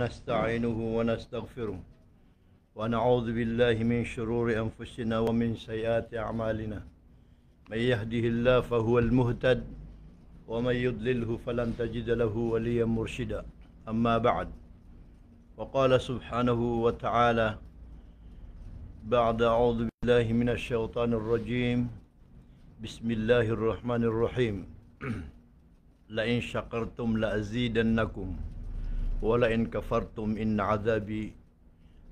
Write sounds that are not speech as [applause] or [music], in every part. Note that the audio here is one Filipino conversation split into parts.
نستعينه ونستغفره ونعوذ بالله من شرور أنفسنا ومن سيئات أعمالنا من يهده الله فهو المهتد ومن يضلله فلن تجد له وليا مرشدا أما بعد وقال سبحانه وتعالى بعد أعوذ بالله من الشيطان الرجيم بسم الله الرحمن الرحيم [clears throat] لئن شكرتم لأزيدنكم ولئن كفرتم إن عذابي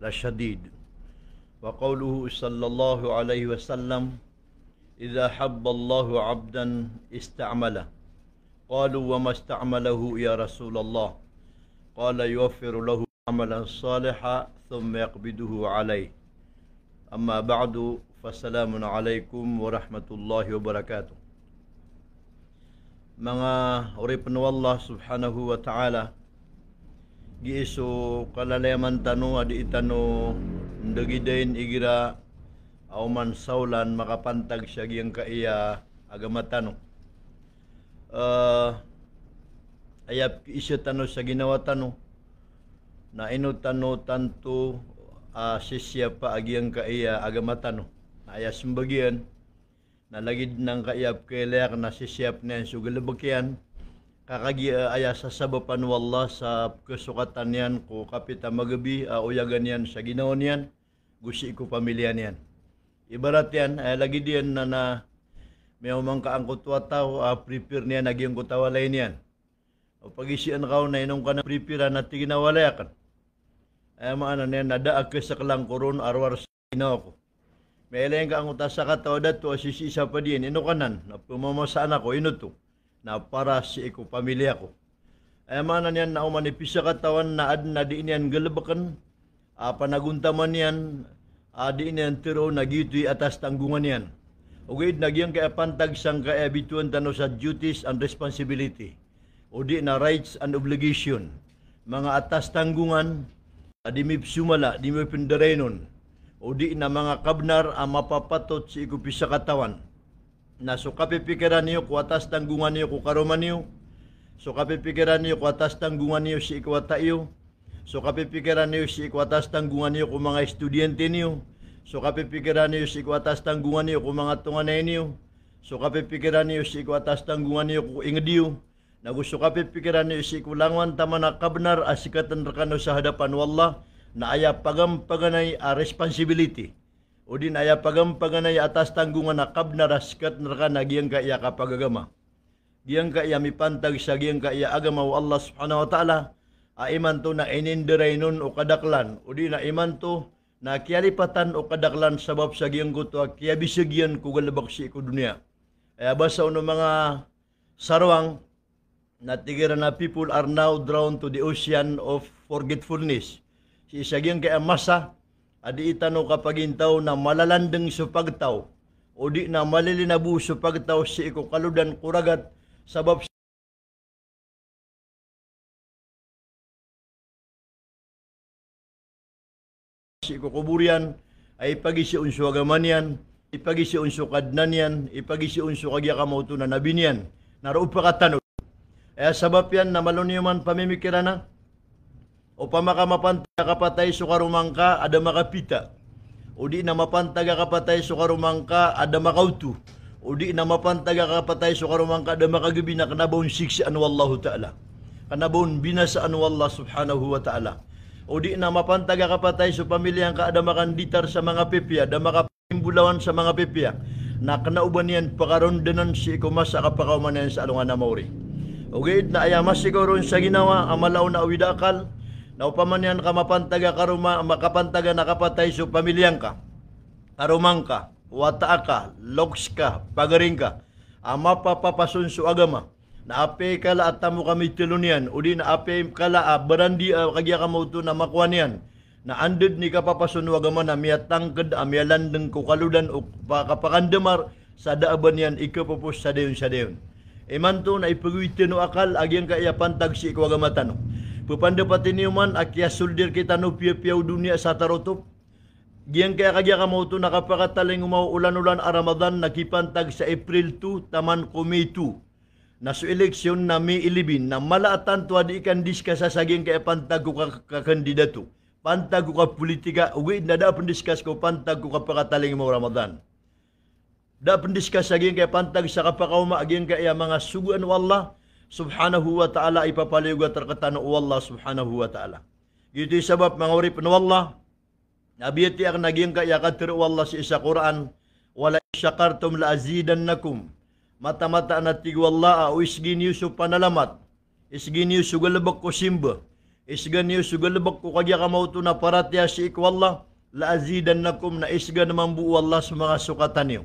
لشديد وقوله صلى الله عليه وسلم إذا حب الله عبدا استعمله قالوا وما استعمله يا رسول الله قال يوفر له عملا صالحا ثم يقبضه عليه أما بعد فسلام عليكم ورحمة الله mga oripno Allah subhanahu wa ta'ala giiso kalalayaman tano adi itano ndagidain igira auman saulan makapantag siya giyang kaiya agamatano uh, ah, ayap isyo tano sa ginawa tano na inutano tanto uh, ah, sisya pa agiyang kaiya agamatano Aya ayas na nalagid ng kaiyap kailayak na sisiyap na yung sugalabakyan kakagi kakagiaya ah, sa sabapan wallah sa kesukatan yan ko kapita magabi uh, uyagan yan sa ginaon yan gusi ko pamilya yan ibarat yan ay ah, lagi diyan na na may umang kaangkot a uh, prepare niya naging kutawalay niyan o pagisian ka na inong ka na prepare na tiginawalay akan ay eh, maana niyan nadaag ka sa kalang koron arwar sa ginaw ko may ilang kaangkot sa kataw dato asisisa pa diyan ino kanan na pumamamasaan ako ino na para si iko pamilya ko. Ayamanan niyan na umanipis sa katawan na ad na di niyan galabakan, a panaguntaman niyan, uh, di niyan tiro nagitoy atas tanggungan niyan. Ugaid nagyang kaya pantag sang kaya bituan tano sa duties and responsibility. O di na rights and obligation. Mga atas tanggungan, adimip ah, mipsumala, adimip pindarenon. O di na mga kabnar ang ah, mapapatot si ikupis sa katawan Naso kapipikiran niyo ku atas tanggungan niyo ku karuman niyo. So kapipikiran niyo ku atas tanggungan niyo si ikwata iyo. So kapipikiran niyo si ikwatas tanggungan niyo ku mga estudyante niyo. So kapipikiran niyo si ikwatas tanggungan niyo ku mga tunganay niyo. So kapipikiran niyo si ikwatas tanggungan niyo ku ingdiyo. Na gusto kapipikiran niyo si kulangan taman na kabnar asikatan rakano sa hadapan wallah na aya pagampaganay a ah, responsibility o din aya pagampaganay atas tanggungan na kabna raskat narka na giyang ka iya kapagagama. Giyang ka iya mipantag siya giyang ka iya agama o Allah subhanahu wa ta'ala a iman to na inindiray nun o kadaklan o di na iman to na kiyalipatan o kadaklan sabab sa giyang kuto kaya bisigyan ko galabak si ko dunia. Ay basa uno mga sarwang na tigera na people are now drawn to the ocean of forgetfulness. Si isa giyang kaya masa Adi itano kapagintaw na malalandeng supagtaw o di na malilinabu supagtaw si iko kaludan kuragat sabab si iko kuburian ay pagisi unso agamanian ipagisi unso kadnanian ipagisi unso kagyakamaw na nabinian narupa katano ay sabab yan na maluniman pamimikira na o pamakamapantag kapatay sukarumangka ada makapita o di na mapantag kapatay sukarumangka ada makautu o di na mapantag kapatay sukarumangka ada makagabi na kanabon siksi anu Allah ta'ala kanabon binasa anu subhanahu wa ta'ala o di na mapantag kapatay sa pamilya ka ada makanditar sa mga pipya ada makapimbulawan sa mga pipya na kanauban yan pakarondanan si ikumas sa kapakaumanan sa alungan na mauri. O gayit na ayamas siguro sa ginawa, amalaw na awidakal, na upamanyan ka mapantaga karuma makapantaga nakapatay so pamilyang ka arumang ka wataa ka loks ka pagaring ka ama papapasun so agama na ape kala at tamo kami tilunian udi na ape kala a barandi a ah, kagya ka na makwanian na andud ni kapapasun agama na miya tangked amialandeng ah, ko kaludan o pakapakandemar sa daaban yan ikapapos sa dayon sa dayon. Iman na ipagwitin no akal, agyang kaya pantag si ikwagamatano. Pupanda patini man akya suldir kita no piyaw dunia sa tarotop. Giyang kaya kagya kamoto nakapakataling umaw ulan-ulan a Ramadan nakipantag sa April 2 taman Kumi 2. Naso eleksyon na May 11 na malaatan to adi ikan diska sa saging kaya pantag ko ka, ka kandidato. Pantag ko ka politika uwi na da discuss ko pantag ko kapakataling umaw Ramadan. Da discuss saging kaya pantag sa kapakauma aging kaya mga suguan wallah subhanahu wa ta'ala ipapalay ugat terketan Allah subhanahu wa ta'ala. Gitu sebab mengawari penuallah, Nabi ti ak nagingka yakatir Allah si isa Quran, wala isyakartum la azidannakum. Mata-mata anak tiga Allah, au isginiu supanalamat, isginiu sugalabak ku simba, isginiu sugalabak ku kagya kamautu na paratya si ikwallah, la azidannakum na isgan mambu Allah sumangasukataniu.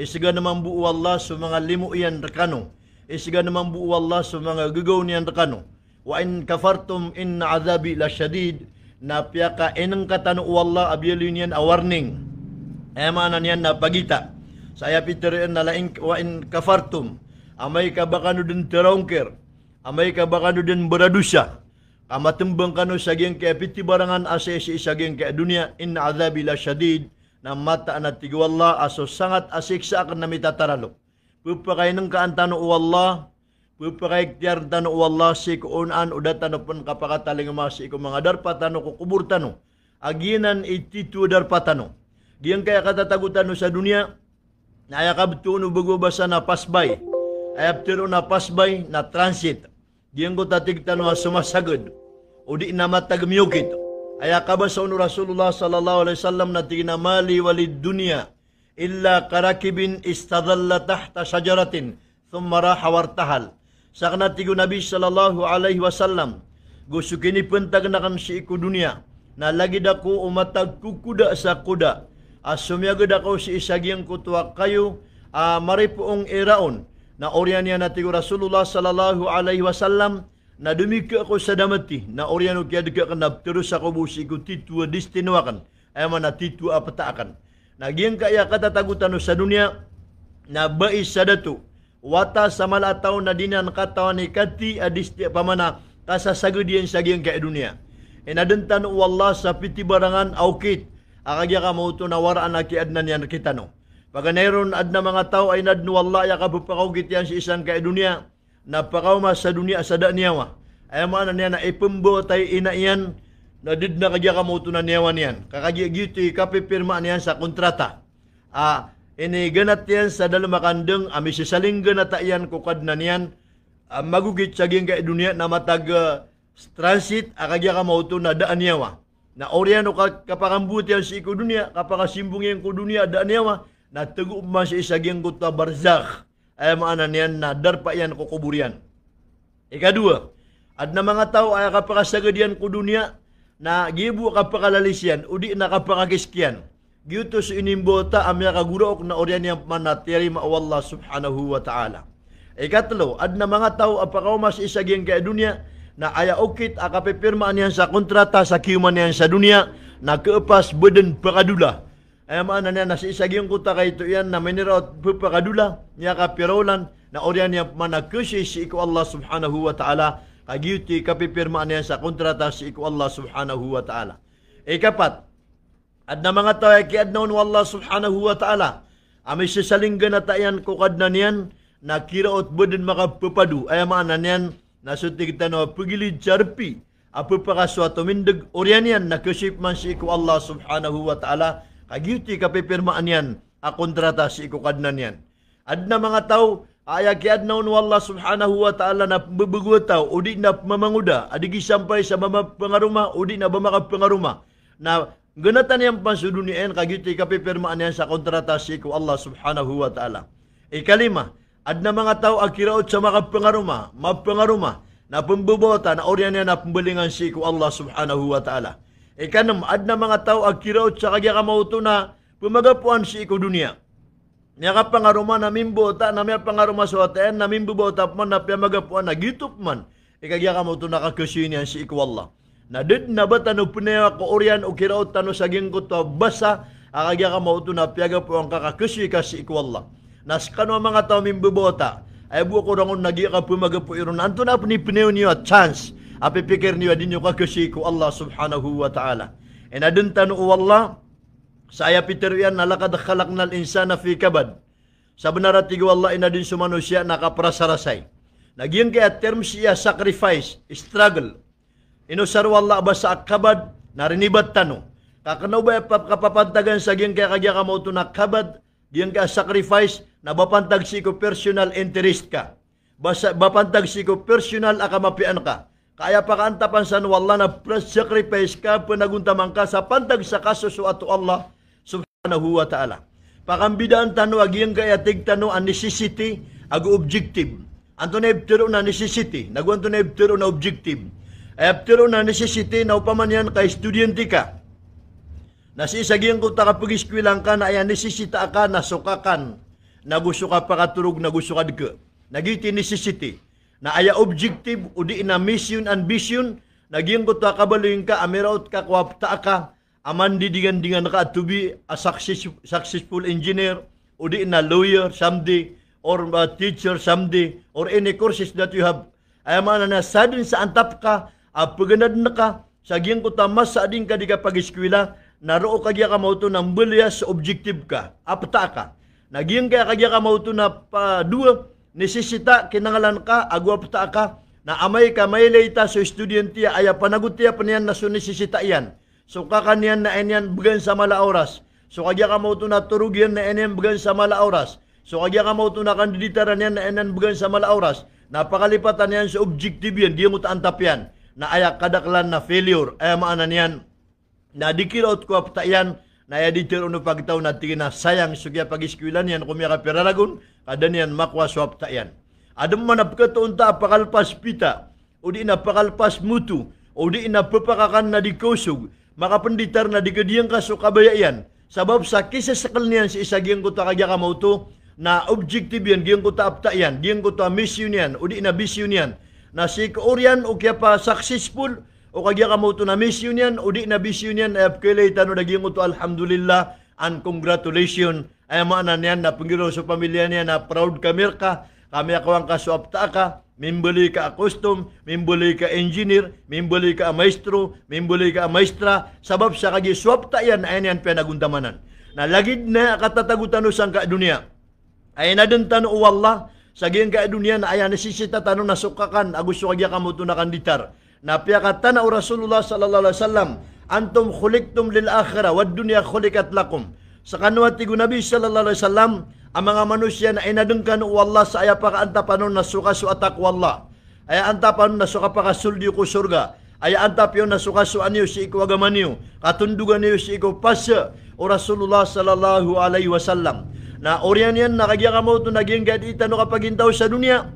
Isgan mambu Allah sumangalimu iyan rekanu. Isiga eh, naman buo Allah sa mga gagaw niyan takano. Wa in kafartum in azabi la shadid. na ka inang katano Allah abiyalo niyan a warning. Ema na niyan na pagita. Saya pitirin na lain wa in kafartum. Amay ka bakano din terongker. Amay ka bakano din beradusya. Kamatembang kano saging kaya piti barangan asesi saging kaya dunia in azabi la shadid na mata na tigwalla aso sangat asiksa akan namitataralo. Puparay kaantan o Allah, bupakai tiyar tano o Allah, si kuunan o datano pun kapakataling mas iko mga patano, kukubur tano. Aginan ititu darpatano. Giyang kaya katatagutan sa dunia, na ayakabto no bagubasa na pasbay, ayabtiro na pasbay na transit. Giyang ko tatigtan no sumasagod, o di na matagmiyukit. Ayakabasa no Rasulullah sallallahu alaihi wasallam na tinamali walid dunia, illa karakibin istadalla tahta syajaratin thumma raha wartahal sakna tigu nabi sallallahu alaihi wasallam gusuk ini tagnakan si iku dunia na lagi daku umat ku kuda sa kuda asumya geda kau si isagi yang kutua kayu amaripuong iraun na orianya na tigu rasulullah sallallahu alaihi wasallam na demi ke aku sadamati na orianu kia dekat kenap terus aku busi ku titua distinwakan ayam titua apa Nagiang kaya kata tagutan sa dunia na bais sadatu wata samal atau nadinan kata nikati adis tiap pamana kasa sagudian sagiang kaya dunia. Inadentan wallah sa piti barangan aukit akagya ka mauto na waraan na kiadnan yan kita no. Pag nairon adna mga tao ay nadnu wallah ya kabupakaugit yan si isan kaya dunia na pakauma sa dunia sa da niyawa. Ayaman na niya na ipembo tayo ina yan did na kagya kamuto na niyawan yan. Kakagyagiti kapipirma niyan sa kontrata. Ah, ini ganat yan sa dalamakandeng ami misisaling ganat ganata yan kukad na niyan. Ah, magugit sa kay dunia na matag uh, transit akagya kamuto na daan niyawa. Na oriano ka kapakambuti yan si iko kapakasimbong yan ko dunia daan niyawa. Na tegup man isa isagyang kota barzakh. Ay maanan yan na darpa yan kukuburian. Ikadua, at na mga tao ay kapakasagadian ko dunia, na gibu kapakalalisian udi nakapakagiskian gitu sa inimbota amya kagurok na oryan yang manatiri maawallah subhanahu wa ta'ala ikatlo ad na mga tao apakaw mas isagin kay dunya na aya ukit akapipirmaan yan sa kontrata sa kiuman yan sa dunia na keupas beden pakadula. Ay maana na nasa isagyong kuta kay ito yan na minirot pakadula niya kapirolan na oryan niya managkusis si Allah subhanahu wa ta'ala agiyuti kapipirmaan niya sa kontrata si iku Allah subhanahu wa ta'ala. Ikapat, e at na mga tao ay kiadnaon wa Allah subhanahu wa ta'ala, ami sisalinggan na yan kukad na niyan, na kiraot budin makapupadu, ay maana niyan, nasuti kita na pagilid charpi, apupakaswa tumindag orianian na kusip man si iku Allah subhanahu wa ta'ala, agiyuti kapipirmaan niyan, a kontrata si iku kadnan niyan. At na mga tao, Aya kiad naun Allah subhanahu wa ta'ala na bebergutau udi na memanguda adigi sampai sama pengaruma udi na bemaka pengaruma na genatan yang en kagitu kapi firman yang sa kontratasi ku Allah subhanahu wa ta'ala ikalima eh, adna mga tao akiraot sa mga pengaruma mapengaruma na pembebota na oryan na pembelingan si ku Allah subhanahu wa ta'ala ikanam eh, adna mga tao akiraot sa kagya kamauto na Pemagapuan si ku dunia niya pangaruma na mimbota, na miya pangaruma suaten, na mimbubota man, na piya magapuan, na gitup man. Ikagya ka mo ito nakakusinian si ikwalla. Na dit na ba tanu ko orian o kiraw tanu saging ko to basa, akagya ka mo ito na piyaga po ang kakakusi ka si ikwalla. Nas kano mga tao mimbubota, ay buo ko rangon nagi ka pumaga po iron. Anto na ni pineo niyo chance, apipikir niyo din yung kakusi ko Allah subhanahu wa ta'ala. And e adun tanu o Allah, sa ayapitir yan, nalakad khalaknal insana fi kabad. Sa tigo Allah ina din sumano siya nakaprasarasay. Nagyan kaya term siya sacrifice, struggle. Inusar wala ba sa akabad, narinibat tano. Kakanaw ba kapapantagan sa gyan kaya kagya ka mo ito nakabad, kaya sacrifice, nabapantag si ko personal interest ka. Basa, bapantag si ko personal akamapian ka. Kaya pa kaantapan sa wala na sacrifice ka, panaguntaman ka sa pantag sa kaso so ato Allah, subhanahu wa ta'ala. Pakambidaan tano agiyang kaya tigtano ang necessity ag objective. Anto na ibtiro na necessity, nagwanto na ibtiro na objective. Ay ibtiro na necessity na upaman yan kay estudyante ka. Nasisagiyang ko takapagiskwilang ka na ayan necessita ka na sukakan na gusto ka pakaturog na gusto ka ka. Nagiti necessity na aya objective udi na mission and vision naging ko ta kabaling ka amiraot ka kwapta ka aman didigan dingan ka to be a success, successful engineer o di na lawyer someday or a uh, teacher someday or any courses that you have ay man na sadin sa antap ka apaganad ah, na ka sa giyang ko tamas sa ading ka di ka pag-eskwela naroo kagya ka mauto ng bulya sa objective ka apta ka nagiyang kaya kagya ka mauto na pa dua nisisita kinangalan ka agwapta ka na amay ka may leita so estudyante ay panagutia panian niyan na sunisisita yan. So kakanian na enyan bagan sa mala oras. So kagya ka mo ito na turugyan kan na enyan bagan sa mala oras. So kagya ka mo ito na kandiditaran yan na enyan bagan sa mala oras. Napakalipatan yan sa objective yan. Di mo taantap yan. Na ayak kadaklan na failure. Ay maanan yan. Na dikiraot ko apta yan. Na ayak ditir unu pagitaw na na sayang pag-iskwilan yan. Kumya ka piraragun. Kadan yan makwa apta yan. Adam manap ka taunta apakalpas pita. O di napakalpas mutu. O di pepakakan na di maka penditar na digadiang kaso kabayayan sabab sa kisa sa kalnian si isa giyang kuta kagya kamauto na objective yan giyang kuta apta yan giyang kuta mission yan o di na vision yan na si kaoryan o kaya pa successful o kagya kamauto na mission yan o di na vision yan ay apkailaitan o nagiyang kuta alhamdulillah and congratulations ay mga na niyan na panggiro sa pamilya niya na proud kami ka kami ako ang kasuapta ka Mimbuli ka custom, mimbuli ka engineer, mimbuli ka maestro, mimbuli ka maestra, sabab sa kaji swapta yan ayan yan pinagundamanan. Na lagid na katatagutano sang ka dunia. Ay na din tano Allah, sa giyang ka dunia na ayan nasisita tano nasukakan, agusto kagya kamuto na kanditar. Napiya ka tanaw Rasulullah sallallahu alaihi wasallam, antum khuliktum lil akhirah, wad dunya khulikat lakum. Sa kanwa tigo Nabi sallallahu alaihi wasallam, ang mga manusia na inadungkan o Allah sa ayapakaan tapanon na su atak wallah. Aya antapan na suka pa kasuldi ko surga. Aya antap yon na suka su niyo si iku agamaniyo. Katundugan niyo si ikaw pasya o Rasulullah sallallahu alaihi wasallam. Na oryan yan nakagya ka mo ito naging gadita no kapag sa dunia.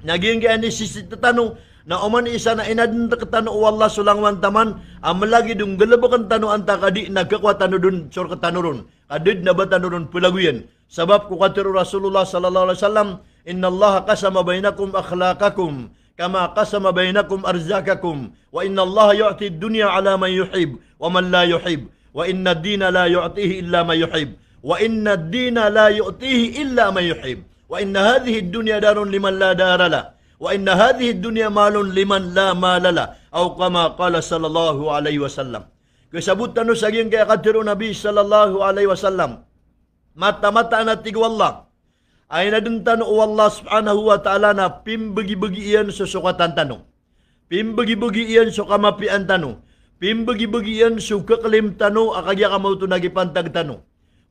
Naging gaya ni sisitatano na oman isa na inadin ta o Allah sulang wantaman amalagi dung galabakan tano ang takadi nagkakwatano dun sur ketanurun Kadid na ba tano pulaguyan. Sebab kuqatiru Rasulullah sallallahu alaihi wasallam, "Inna Allah qasama bainakum akhlaqakum kama qasama bainakum arzakakum wa inna Allah yu'ti ad-dunya ala man yuhib wa man la yuhib wa inna ad-dina la yu'tihi illa man yuhib wa inna ad-dina la yu'tihi illa man yuhib wa inna hadhihi ad-dunya darun liman la dara la wa inna hadhihi ad-dunya malun liman la mala la aw kama qala sallallahu alaihi wasallam." Kaya sabutan no saging kaya katiro Nabi sallallahu alaihi wasallam. mata-mata anak tiga Allah, aina dentan o oh Allah subhanahu wa ta'ala na pim bagi-bagi sa susukatan tanong pim bagi-bagi ian sukamapian tanong pim bagi-bagi ian sukaklim tanong akagya kamau tu nagipantag tanong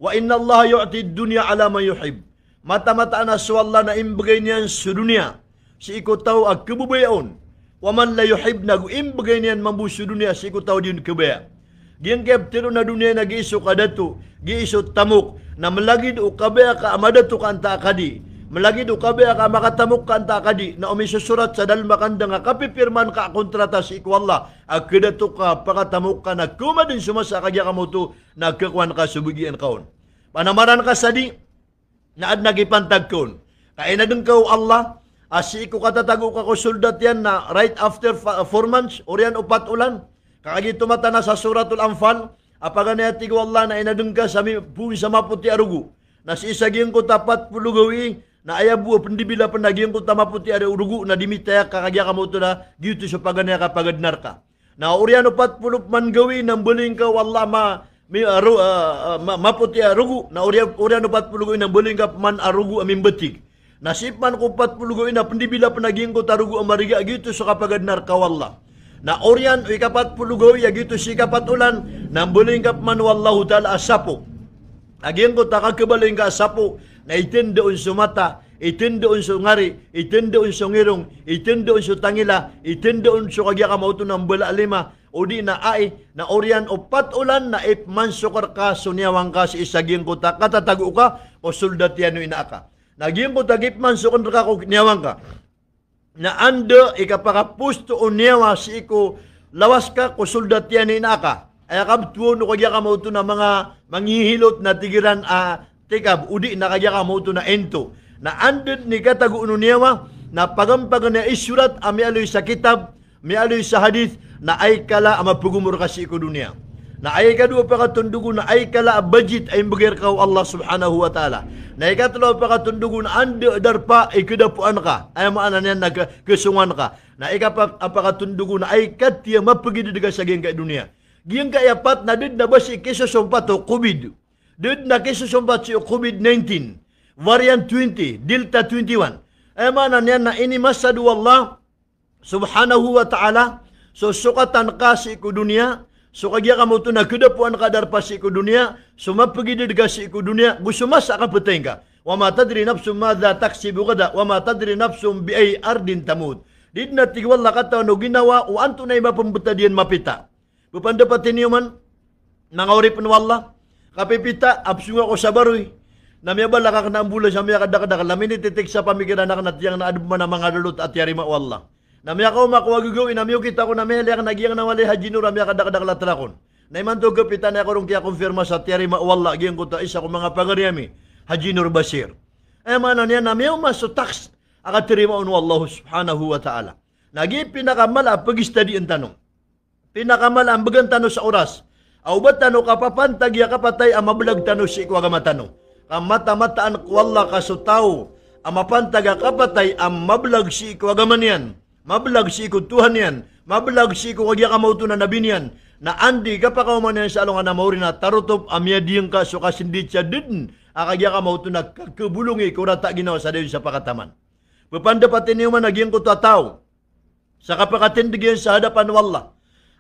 wa inna Allah yu'ti dunya ala ma yuhib mata-mata ana Allah na imbagay niyan sa dunia si iko tau ag kebubayaon wa man la yuhib nagu imbagay niyan mambu sa dunia si iko din diun kebaya Giyang kaya na dunia na giiso kadato, giiso tamok, Nah, nah, na malagid ukabea ka amadatu ka anta kadi malagid ukabea ka makatamuk kan anta kadi. na surat sa makanda nga kapipirman ka kontrata si ikwalla agkadato ka pakatamuk ka na kuma din sumasa kagya kamuto nagkakuan ka subugian kaon panamaran ka sadi na ad nagipantag kaon kaya na din kao Allah asi ko katatago ka ko soldat yan na right after 4 months orian upat ulan kakagi tumata na sa suratul anfal Apakah apaganayatig wallah na inadungka sami bumi sama putih arugu. Na si geng ko tapat pulugawi, na buah pendibila pendagiyang ko ada urugu. na dimitaya kamu tu na gitu sa ya paganaya kapagadnar ka. Na urian upat puluh man gawi nang beling ka Allah ma mi aru uh, uh, uh ma putih arugu na urian urian upat gawi, ina beling ka man arugu amin betig nasipan ko pat pulugo ina pendibila penaging ko tarugu amariga gitu sa kapagadnar ka wallah na oryan o ikapat pulugoy agito si kapat ulan nambuling kap man wallahu ta'ala asapo aging ko takakabaling ka asapo na itindoon sumata itindoon so ngari, itindoon so ngirong, itindoon so tangila, itindoon so kagya kamauto ng bala lima, o di na ay, na orian o patulan na ipman so ka, sunyawang ka, si isaging ko ta, ka, o soldat yan o inaaka. Naging ko tagipman so ka, kunyawang ka na ando ikapakapusto unewa si iko lawas ka kusuldat ni naka. Ay kabtuo no kaya ka mauto na mga manghihilot na tigiran a ah, tikab udi na kaya ka mauto na ento. Na andod ni katago unewa na pagampag na isurat ami ah, aloy sa kitab, mi aloy sa hadith na ay kala amapugumur ah, kasi iko dunia. na ay ka dua na ayah kala bajit ayin bagir kau Allah subhanahu wa ta'ala na ay ka dugu pakatundugun anda darpa ay kedapuan ka ay maanan yan kesungan ka na ay ka pakatundugun ay ka tiya mapagid daga saging ke dunia Giyang kayapat na did na basi si kisosompat o COVID did na kisosompat si COVID-19 varian 20 delta 21 Ayah ma'ana yan na ini masadu Allah subhanahu wa ta'ala so sukatan kasih ke dunia So kagi kamu tu nak kuda puan kadar pasi ku dunia, semua pergi dekasi ku dunia, gusumas akan penting ka. Wa ma tadri nafsum madza taksibu gada, wa ma tadri nafsum bi ay ardin tamut. tiga tigwalla kata no ginawa u antu na iba pembetadian mapita. Bepandapatin yuman, nangawrip pun Allah, kapipita absunga ko sabarui. Namya ba lakak na ambulan siya may kadakadakal, namin ititik sa pamikiran na kanat yang na adub na ang mga at yarima Allah. Namya ko makuwagugo inamyo kita ko namya liak nagiyang nawali hajinur namya kadakdak latrakon. Naiman to kapitan na karong kaya konfirma sa tiyari mawala giyang ko ta isa ko mga pangariyami hajinur basir. Ay eh, manan niya namya masutaks akatiri mo Allah subhanahu wa ta'ala. Nagi pinakamala pag-study ang tanong. Pinakamala ang bagang tanong sa oras. Aubat tanong kapapantag ya kapatay ang mabulag tanong si ikwa kamatanong. Kamata-mataan kwalla kasutaw ang mapantag kapatay ang mabulag si ikwa gaman Mabalag si ikutuhan niyan. Mabalag si ikukagya kamauto na nabinian. Na andi ka pa kauman sa alungan na mauri na tarutop amyadiyang ka so kasindi siya din. Akagya kamauto na kakabulungi tak ginawa sa Diyos sa pakataman. Papandapatin niyo man naging kutataw. Sa kapakatindigyan sa hadapan wala.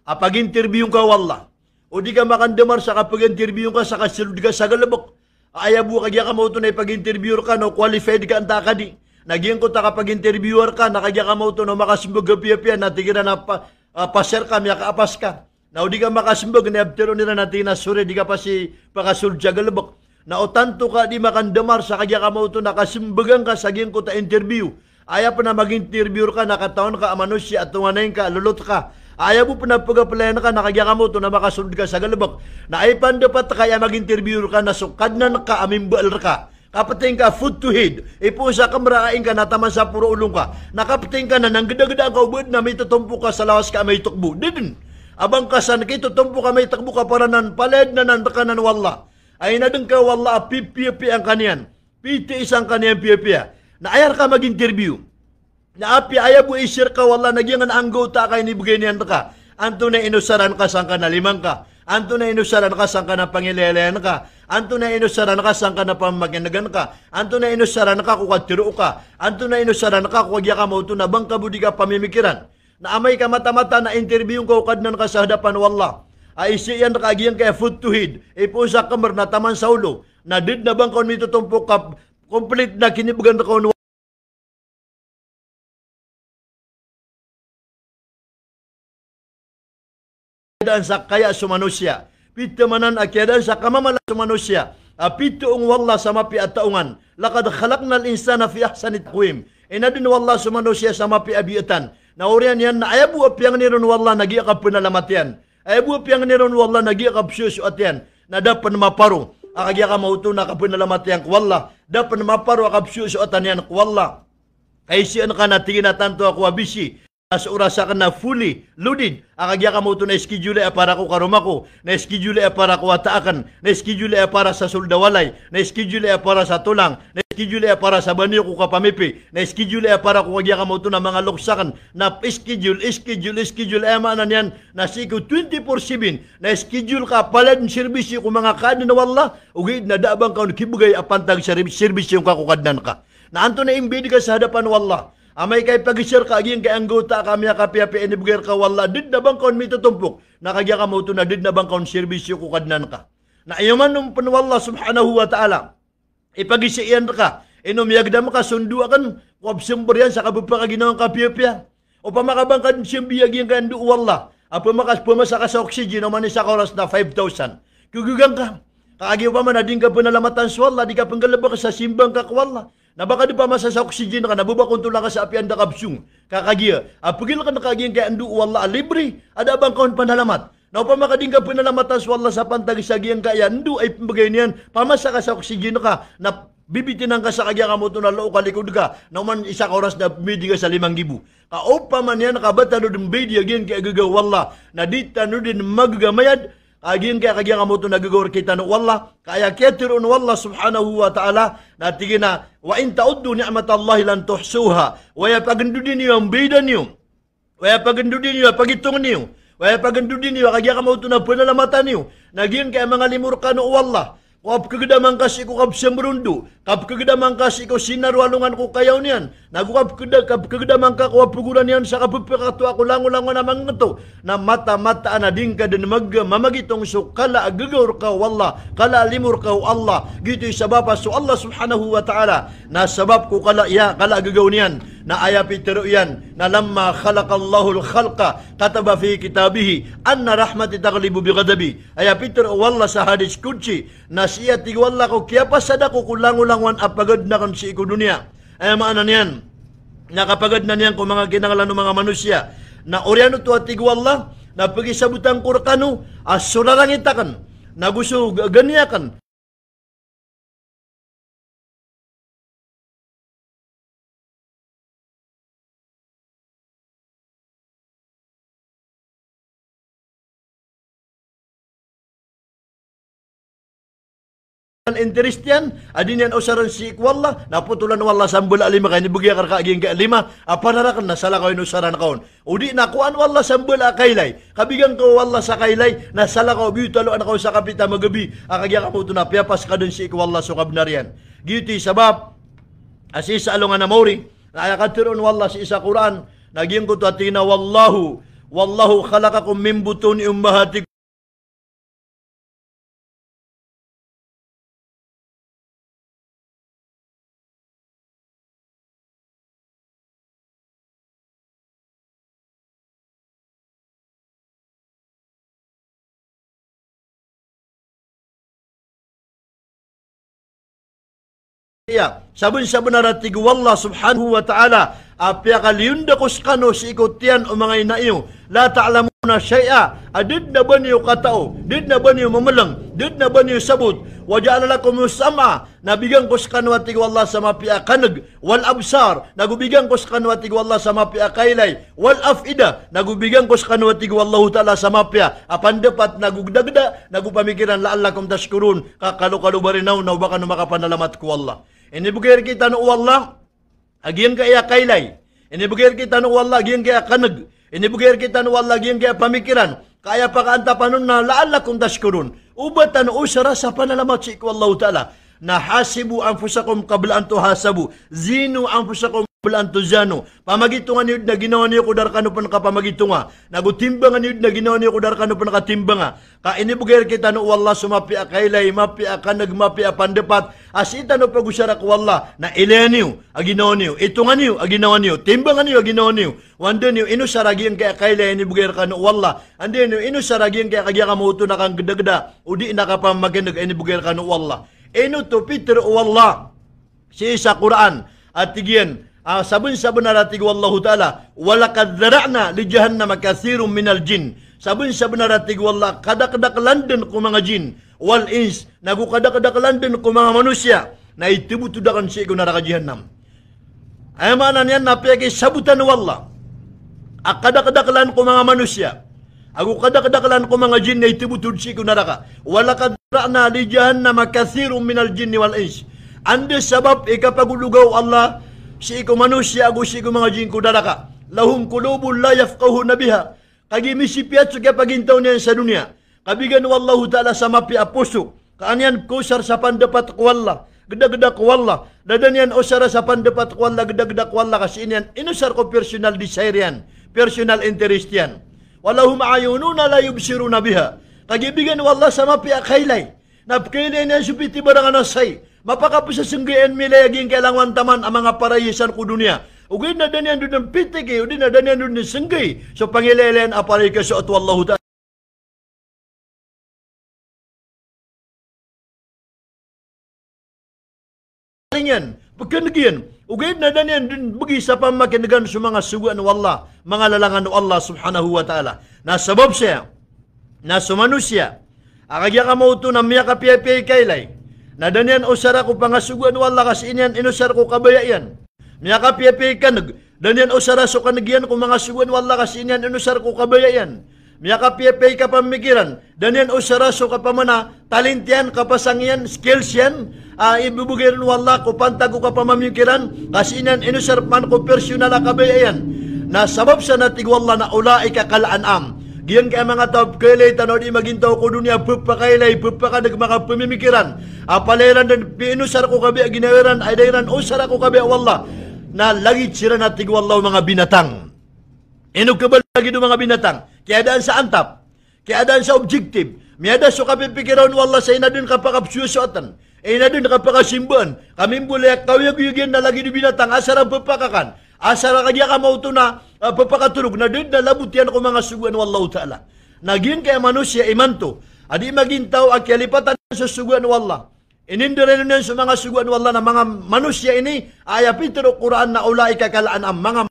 Apag-interview ka wala. O di ka makandamar sa kapag-interview ka sa kasilud ka sa galabok. Ayabu kagya kamauto na ipag-interview ka no qualified ka ang takadi. Nagiyang ko ta kapag interviewer ka, nakagya ka mo ito na makasimbog ka piya-piya, natigira na pa, uh, ah, paser ka, miya kaapas ka. Na di ka makasimbog, naabtero nila natin na suri, di ka pa si pakasulja galabok. Na o ka di makandamar, sa kagya ka mo ito, nakasimbogan ka, sagiyang ko ta interview. Ayaw pa na maging interviewer ka, nakataon ka, amanos at atunganayin ka, lulot ka. Ayaw mo pinapagaplayan ka, nakagya ka mo ito na makasunod ka sa galabak. Na ay pandapat kaya mag-interviewer ka, nasukadnan ka, aminbal ka. Kapating ka food to heed. Ipo eh, sa kamrakain ka nataman sa puro ulong ka. Nakapating ka na nang gidagda ka ubod na may tutumpo ka sa lawas ka may tukbo. Didin. Abang ka san kay ka may takbo ka para nan paled na nan takanan wala. Ay nadeng ka wala pipipi ang kanian. Piti isang kanian pipiya. Na ayar ka mag-interview. Na api ayab mo isir ka wala nagyangan ang gota kay ni bigyan ka. Anto na inusaran ka sang kanalimang ka Anto na inusaran ka, saan ka na pangilelen ka? Anto na inusaran ka, saan ka na pamaginagan ka? Anto na inusaran ka, kukatiro ka? Anto na inusaran ka, kukagya ka mauto na bang kabudi ka pamimikiran? Na amay ka mata-mata na interview ko kadnan ka sa hadapan wallah. Ay siyan ka agiyan kay food to head. Ipusa kamar na taman sa ulo. Na did na bang kon mito tumpok ka complete na kinibugan ka akidan sakaya su manusia pita manan akidan sakamamala su manusia apitu ah, ung walla sama pi ataungan laqad khalaqnal insana fi ahsani taqwim inadun walla su manusia sama pi abiatan na orian yan na ayabu apiang nirun walla nagi ka penalamatian ayabu apiang nirun walla nagi ka psus na dapat maparu akagya ka mautu na kapenalamatian walla dapat maparu ka psus atan yan walla kay siyan ka natigin na tanto ako abisi as orasa ka na fully loaded akagya ka mo na schedule para ko karumako na schedule para ko ataakan na schedule para sa suldawalay na schedule para sa tulang na schedule para sa banyo ko kapamipi na schedule para ko kagya ka na mga loksakan na schedule schedule schedule ay maana niyan na siko 24/7 na schedule ka palad serbisyo ko mga kaadna wala ugid na daabang kaon kibugay apantag serbisyo ka kukadnan ka na anto na imbid ka sa hadapan wala Amay kay pag-share ka aging kay angguta kami ka api ni buger ka wala did na bang kon mito nakagya ka mo na did na bang kon serbisyo ko kadnan ka. Na iyaman nung um, panwalla subhanahu wa ta'ala ipagisiyan ka inom yagdam ka sundo kan wabsang yan sa kabupaka ginawang ka api O pamakabang kan simbiyag yung kandu wala. Apo makas pumasa ka sa oxygen naman isa oras na 5,000. Kugugang ka. Kaagi pa man ading ka panalamatan swalla di ka panggalaba ka sa simbang ka kakwalla. nabaka di pamasa sa oxygen ka nabuba kun tula ka sa apian da kapsung kakagia apagil ah, ka nakagian kaya andu wala alibri, ada bang kaon panalamat na pa makading ka panalamat as wala sa pantagisagian kaya andu ay pambagay niyan pamasa ka sa oxygen ka na bibitinan ka sa kagya ka mo na loo kalikod ka na man isa ka oras na pumidi ka sa limang gibu ka upang man yan nakabata no din bedi again kay agagaw wala na di tanu din agin kaya kagiyang amuto nagigor kita no wala kaya ketiron wala subhanahu wa ta'ala natigi na wa in tauddu ni'mat Allah lan tuhsuha wa yapagandudin niyo ang bida niyo wa yapagandudin niyo pagitong niyo wa yapagandudin niyo kagiyang amuto na punalamatan niyo nagin kaya mga limur ka no wala Kap kegedaman kasih ku kap semerundu. Kap kegedaman kasih ku sinar walungan ku kayau nian. Nagu kap kegedaman kap kegedaman kak ku apuguran nian saka pepekatu aku langu langu na mangetu. Na mata mata ana dingka dan mega mamagitong su kala agegur kau Allah kala limur kau Allah. Gitu sebab asu Allah subhanahu wa taala. Na sebab ku kala ya kala agegau nian. na aya pitiruyan na lamma khalaqallahu al-khalqa kataba fi kitabihi anna rahmati taglibu bi ghadabi aya pitiru walla sa hadis kudsi na siya tigwalla ko kiapa sada ko kulang-ulangwan na kan si iko dunia aya eh, maanan yan nakapagad na niyan ko mga ginangalan ng mga manusia na oriano tu ati tigwalla na pagisabutan kurkano as itakan na ganiakan. interest yan. usaran oh, si wala. Naputulan wala sambula lima kay ni bugya karka aging lima. apa na sala kayo oh, usaran kaon. Oh. Udi nakuan kuan wala sambula kaylay. Kabigang ko wala sa kaylay. Na sala ka biyutalo an sa kapita magabi. Akagya ka mo na piyapas ka dun si wala so kabnarian. Giti sabab asis alungan na mauri. Nakakatiron wala si isa Quran. Naging ko to wallahu wallahu khalaqakum min butuni ummahatikum iya sabun sabun naratigo Allah subhanahu wa ta'ala apya kaliunda kuskano si ikutian o mga inayo la ta'lamu na syai'a adid na ba niyo katao did na ba mamalang did na ba niyo waja'ala lakum sama nabigang kuskano Allah sa mapia kanag wal absar nagubigang kuskano atigo Allah sa mapia kailay wal afida nagubigang kuskano atigo Allah ta'ala sa mapia apan dapat nagugdagda nagupamikiran la'alakum tashkurun kakalo-kalo barinaw na baka makapandalamat Allah ini bukir kita nu wallah agian kaya kailai. Ini bukir kita nu wallah agian kaya kaneg. Ini bukir kita nu wallah agian kaya pemikiran. pamikiran. Kaya pa na panun na la'allakum tashkurun. Ubatan usra sa panalamat si Allah Ta'ala. Nahasibu anfusakum qabla an Zinu anfusakum Pula Antosiano, pamagitungan niyo na ginawa niyo ko darkano pa nakapamagitunga, nagutimbangan niyo na ginawa niyo ko darkano pa nakatimbanga, ka inibuger kita no wala sumapi akailay, mapi aka nagmapi apandepat, asita no pagusara ko wala, na ilayan niyo, aginawa niyo, itungan niyo, aginawa niyo, timbangan niyo, aginawa niyo, wanda niyo, inusaragi ang kaya kailay, inibuger ka no wala, andi niyo, inusaragi ang kaya kagya kamuto na kang gedagda, udi nakapamaginag, inibuger eh, ka no wala, ino to Peter o wala, si sa Quran, at tigyan, Ah, sabun sabun aratigu Allah ta'ala. Walakad zara'na li jahannama kathirum minal jin. Sabun sabun aratigu Allah. Kada-kada kelandan ku mga jin. Wal ins. Nagu kada-kada kelandan ku mga manusia. Na itibu tudakan siku neraka jahannam. Ayamanan yan napiagi sabutan wallah. Akada-kadakalan ah, ko mga manusia. Aku kadakadakalan ko mga jin na itibu tudsiku neraka. Walakad zara'na li jahannama min minal jin wal ins. Anda sebab ikapagulugaw eh, Allah siku manusia agu siku mga jingko dadaka lahum kulubun la yafqahu nabiha kagi piatu kaya pagintau nian sa dunia kabigan wallahu ta'ala sama pi apusu kaanian kusar sapan pandapat ko Allah geda ko Allah dadanian usara sapan dapat ko geda geda ko Allah kasi inian inusar ko personal desirean personal interestian walahum ayununa la yubsiruna biha kagibigan wallah sama pi akailay napkailay nian supiti barang anasai. Mapakapusasunggien mila yaging kailangan taman ang mga parayisan ko dunia. Ugin na danyan doon ng pitik eh, ugin na danyan doon ng sunggay. So pangilailan apalay ka sa atwallahu ta'ala. yan. Pagkanagyan, ugayin na dan yan, bagi sa pamakinagan sa mga sugaan o Allah, mga lalangan o Allah subhanahu wa ta'ala. Nasabab siya, nasumano siya, akagya ka mo ito na miya kapiay-piay kailay, Nadanyan usara ko pangasuguan wala kas inyan inusar ko kabayayan. Miya ka piyapikan danyan usara so kanagyan ko mga sugan wala kas inyan inusar ko kabayayan. Miya ka ka pamikiran danyan usara so pamana talentian kapasangyan skills yan uh, ibubugiran wala ko pantago ka pamamikiran kas inyan inusar man ko personal kabayayan. Na sabab sa natigwala na ulaika kalaanam. Giyan kay mga taob kailay tanaw di tao ko dunya bupa kailay pupa ka nag mga pamimikiran Apaliran dan pinusar ko kabi ginawiran ay dayran usar oh ko kabi wallah. Na lagi na natig wallah mga binatang. Ino kabal lagi do mga binatang. Kaya daan sa antap. Kaya daan sa objective. Miada so kapipikiran wallah sa inadun kapakapsyusotan. Ina dun nakapakasimban. Kami boleh kawiyag-yugin na lagi di binatang. Asara kan. Asara kanya ka mauto apa na din na labot yan mga suguan wallahu ta'ala. Naging kay manusia imanto. Adi magintaw ang kalipatan sa suguan wallah. Inindere nun sa mga suguan wallah na mga manusia ini ayapitro Quran na ulai kakalaan ang mga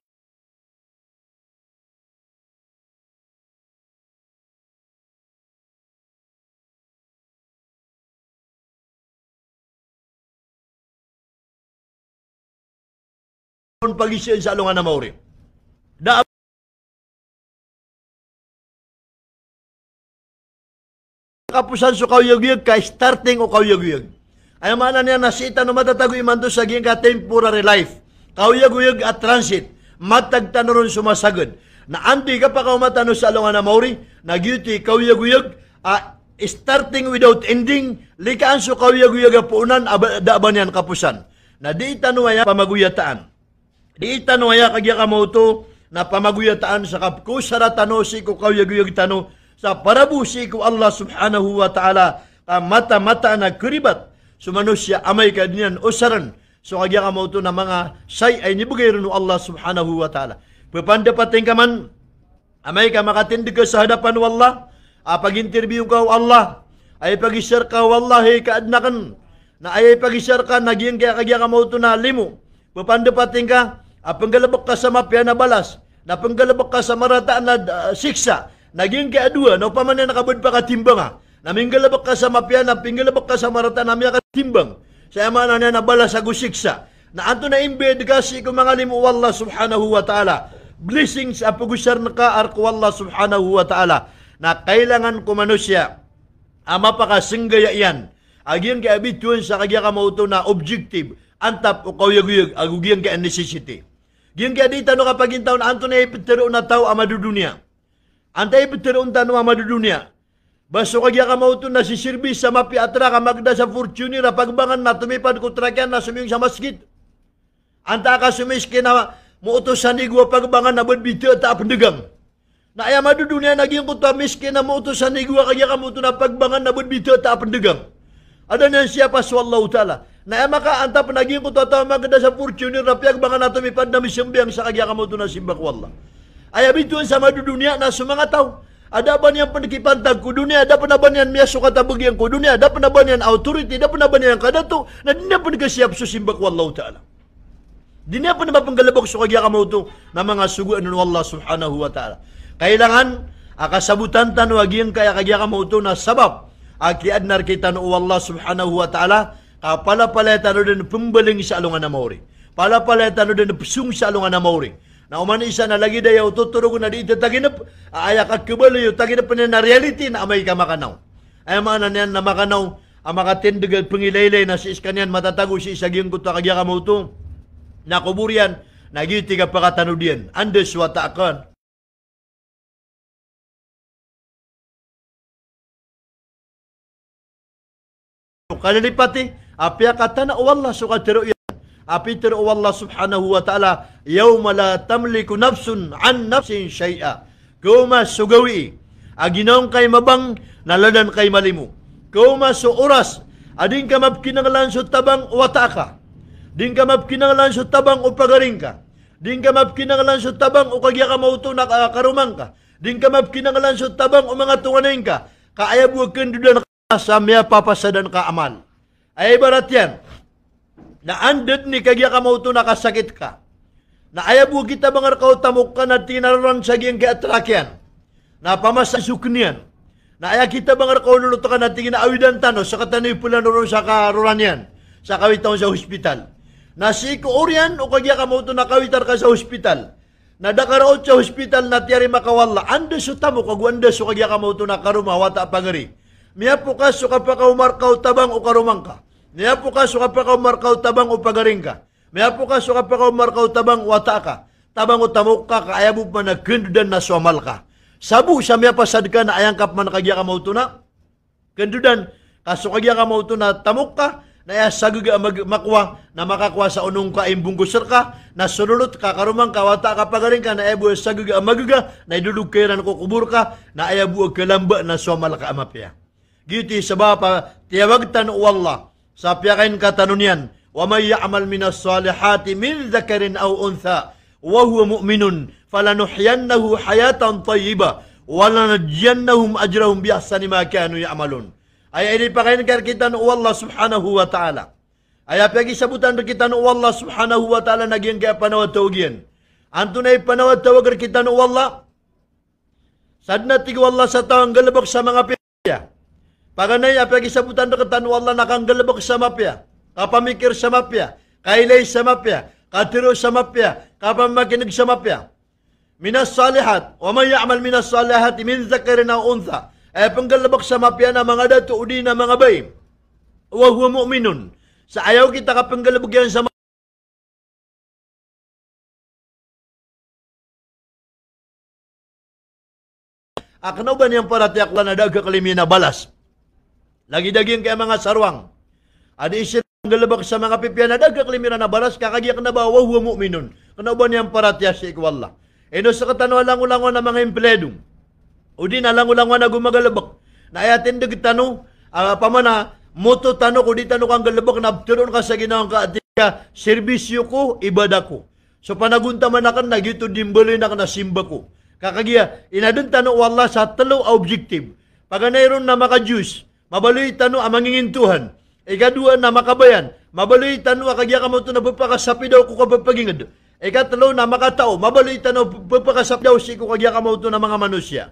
pag-isya sa alungan na maurin. kapusan so kauyog-uyog ka starting o kauyog-uyog. Ay mana niya nasita no matatagoy man do sa ka temporary life. Kauyog-uyog at transit. Matagta na ron sumasagod. Na andi ka pa kaumatano sa alungan na mauri, nagyuti kauyog-uyog, uh, starting without ending, likaan so kauyog puunan apunan, daaban yan kapusan. Na di itanwaya pamaguyataan. Di itanwaya kagya kamoto, na pamaguyataan sa kapkusara tano si kukawyaguyag tano sa parabusi ko Allah subhanahu wa ta'ala mata-mata na kuribat sumanusya amay ka dinyan usaran so kagya ka mauto na mga say ay nibugay rin Allah subhanahu wa ta'ala papandapating ka man amay ka makatindi ka sa hadapan wallah apag-interview ah, ka Allah ay pag-share ka wallahi kaadnakan na ay pag-share ka naging kaya kagya ka mauto na limo papandapating ka apanggalabak ah, ka sa mapya na balas napanggalabak ka sa marataan na uh, siksa Naging kaadua, no paman na nakabod pa katimbang ha. Naminggalabak ka sa mapya, napinggalabak ka sa marata, namya ka timbang. Sa yaman na nabala sa gusiksa. Na anto na imbed ka si kumangalim o Allah subhanahu wa ta'ala. Blessings apugusar na ka arko Allah subhanahu wa ta'ala. Na kailangan ko manusia, Ama pa ka singgaya yan. Agyan ka abitun sa kagya kamauto na objective. Antap o kawiyag-uyag. Agugyan ka necessity. Gyan ka di tanong kapag intaw na anto na ipitiro na tao amadudunya. dunia Antai betul unta no amadu dunia. Baso kagya ka utun nasi sirbi sama piatra ka magda sa fortune rapa kebangan na tumipad kutrakian nasi sumiyong sama masjid. Anta nama sumiski na muutos gua nigwa pagbangan na budbito tak pendegang. Na ayam adu dunia yang kutua miskin nama muutos sa nigwa kagya ka mauto na kebangan na budbito tak apendegang. Ada na siapa? swallahu ta'ala. Na ayam anta yang kutua tahu magda sa fortune rapa kebangan na tumipad na sembiang sa kagya ka utun nasi simbak wallah. Ayah bituan sama di dunia na semangat tau. Ada apa yang penekipan tak ku dunia, ada pernah apa yang miasu kata bagi yang ku dunia, ada pernah apa yang authority, ada pernah apa yang kada tu. Nah, dini apa yang kesiap susimbak wallahu ta'ala. Dini apa yang penggelebok suka gaya kamu tu, nama ngasugu anun wallah subhanahu wa ta'ala. Kailangan, akan sabutan tan wagi yang kaya kagia kamu tu, na sabab, aki adnar kita nu wallah subhanahu wa ta'ala, kapala-pala yang tanu dan pembeling sa'alungan na mauri. Pala-pala yang tanu dan pesung sa'alungan na mauri. Pala-pala Na uman isa na lagi dayo tutulog na di taginap aya kat kubalo yo taginap na, na reality na amay ka makanaw. Ay man na na makanaw ang makatindigal pangilaylay na si iskanyan matatago si isagyang kuta kagya kamuto. Na kuburian nagiti ka pakatanudian andes wata akan. Kanilipati, apya katana wala suka Apitir ah, o oh Allah subhanahu wa ta'ala, Yawma la tamliku nafsun an nafsin shay'a. Kuma sugawi, aginaon kay mabang, naladan kay malimu. Kuma su oras, adin ka mapkinanglan tabang wataka. Din ka mapkinanglan tabang upagaring ka. Din ka mapkinanglan tabang ukagya ka mauto na karumang ka. Din ka mapkinanglan tabang o tunganin ka. Kaayab huwag kang dudan ka sa miya papasadan ka amal. Ay barat yan. na andet ni kagya kamauto nakasakit ka. Na ayabu kita bangar kau tamuk ka na tinaran sa giyang kaatrakyan. Na pamasasuknian. Na ayabu kita bangar kau ka na tingin awidan tano sa katanay pula nuro sa karuran Sa kawitaw sa hospital. Na si orian o kagya kamauto nakawitar ka sa hospital. Na dakaraot sa hospital na tiyari makawala. Anda so tamo kagwanda so kagya ka mauto na karumawata po Miyapukas o kapakaumar kau tabang o karumang Niapo ka so kapakaw markaw tabang upagaring ka. Niapo ka so kapakaw markaw tabang wata ka. Tabang utamok ka ayabu pa na kendudan na suamal ka. Sabu sa miya pasad ka na ayangkap man kagya ka mautuna. ka kaso kagya ka mautuna tamok ka na sagu ga makwa na makakwa sa unong ka imbungkusir ka na sunulot ka karumang kawata ka pagaring ka na ayabu sagu ga maguga na idulog kayo na kubur ka na ayabu kalamba na suamal ka amapya. Giti sa bapa tiyawagtan Sapiakain katanunian, wa may ya'mal minas salihati min zakarin au untha wa huwa mu'minun falanuhyannahu hayatan tayyiba, walanajyannahum ajrahum bi ma kanu ya'malun. Ayat ini pakaikan kita Allah Subhanahu wa taala. Ayat pagi sebutan berkita Allah Subhanahu wa taala nagian ke panawa taugian. Antunay panawa kerkitan kita Allah. Sadna tiga Allah satang gelebok sa mga pilihan. Paganay apagi sabutan deketan wala nakanggalabak samapya. Kapamikir samapya. Kailay samapya. Katiro samapya. Kapamakinig pia? Minas salihat. Wa may amal minas salihat min zakarin na untha. Ay eh, panggalabak sama na mga dato tu na mga bay. Wa huwa mu'minun. Sa ayaw kita kapanggalabak yan sa Aknaw ba yang parati akla na daga kalimina balas? Lagi daging kay mga sarwang. Adi isir galabak sa mga pipian na dagak limira na baras kakagyak na bawa huwa mu'minun. Ano ba niyang paratya si ikwalla? Eno sa katano alang ulang na mga empleadong. O din alang-ulangon na gumagalabak. Na ayatin dagtano, uh, ah, pamana, moto tano ko di tano kang galabak na turun ka sa ginawang ka at servisyo ko, ibada ko. So panagunta man akan nagito dimbali na kana simba ko. Kakagiya, inadun tanong Allah sa talo objective. Pag mayroon na maka-Jews, mabaloy tanu ang mangingintuhan. Ikaduan na makabayan, mabaloy tanu akagya ka mo ito na pagpakasapidaw ko kapagpagingad. Ikatlo na makatao, mabaloy tanu pagpakasapidaw si ko kagya ka na mga manusya.